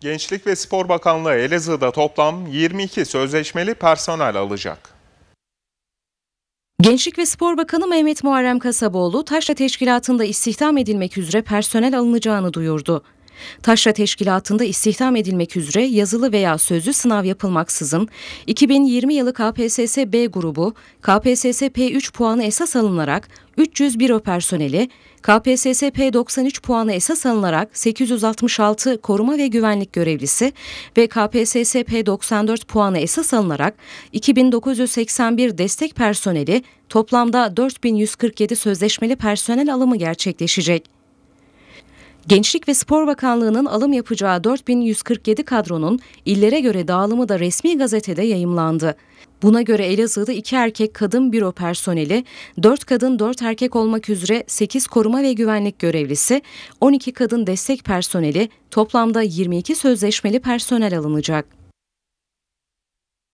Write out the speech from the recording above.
Gençlik ve Spor Bakanlığı Elazığ'da toplam 22 sözleşmeli personel alacak. Gençlik ve Spor Bakanı Mehmet Muharrem Kasaboğlu, Taşra Teşkilatı'nda istihdam edilmek üzere personel alınacağını duyurdu. Taşra Teşkilatı'nda istihdam edilmek üzere yazılı veya sözlü sınav yapılmaksızın 2020 yılı KPSS B grubu KPSS P3 puanı esas alınarak 301 personeli, KPSS P93 puanı esas alınarak 866 koruma ve güvenlik görevlisi ve KPSS P94 puanı esas alınarak 2981 destek personeli toplamda 4147 sözleşmeli personel alımı gerçekleşecek. Gençlik ve Spor Bakanlığı'nın alım yapacağı 4147 kadronun illere göre dağılımı da resmi gazetede yayımlandı. Buna göre Elazığ'da iki erkek kadın büro personeli, dört kadın dört erkek olmak üzere sekiz koruma ve güvenlik görevlisi, 12 kadın destek personeli, toplamda 22 sözleşmeli personel alınacak.